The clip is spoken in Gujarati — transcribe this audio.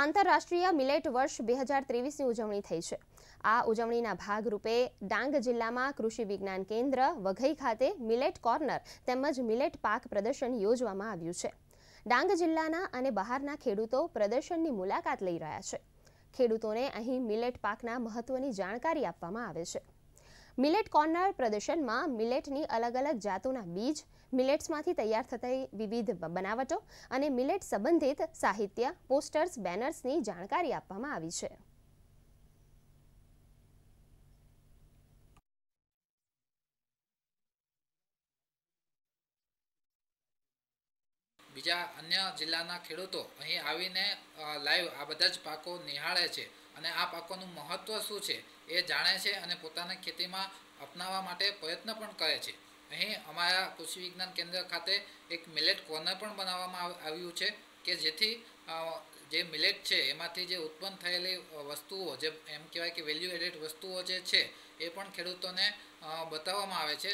આંતરરાષ્ટ્રીય મિલેટ વર્ષ બે હજાર ત્રેવીસની ઉજવણી થઈ છે આ ઉજવણીના ભાગરૂપે ડાંગ જિલ્લામાં કૃષિ વિજ્ઞાન કેન્દ્ર વઘઈ ખાતે મિલેટ કોર્નર તેમજ મિલેટ પાક પ્રદર્શન યોજવામાં આવ્યું છે ડાંગ જિલ્લાના અને બહારના ખેડૂતો પ્રદર્શનની મુલાકાત લઈ રહ્યા છે ખેડૂતોને અહીં મિલેટ પાકના મહત્વની જાણકારી આપવામાં આવે છે મિલેટ કોર્નર પ્રદર્શનમાં મિલેટની અલગ અલગ જાતોના બીજ મિલેટ્સમાંથી તૈયાર થતી વિવિધ બનાવટો અને મિલેટ સંબંધિત સાહિત્ય પોસ્ટર્સ બેનર્સની જાણકારી આપવામાં આવી છે બીજા અન્ય જિલ્લાના ખેડૂતો અહીં આવીને લાઈવ આ બધા જ પાકો નિહાળે છે અને આ પાકોનું મહત્ત્વ શું છે એ જાણે છે અને પોતાના ખેતીમાં અપનાવવા માટે પ્રયત્ન પણ કરે છે અહીં અમારા કૃષિ વિજ્ઞાન કેન્દ્ર ખાતે એક મિલેટ કોર્નર પણ બનાવવામાં આવ્યું છે કે જેથી જે મિલેટ છે એમાંથી જે ઉત્પન્ન થયેલી વસ્તુઓ જે એમ કહેવાય કે વેલ્યુ એડેડ વસ્તુઓ જે છે એ પણ ખેડૂતોને બતાવવામાં આવે છે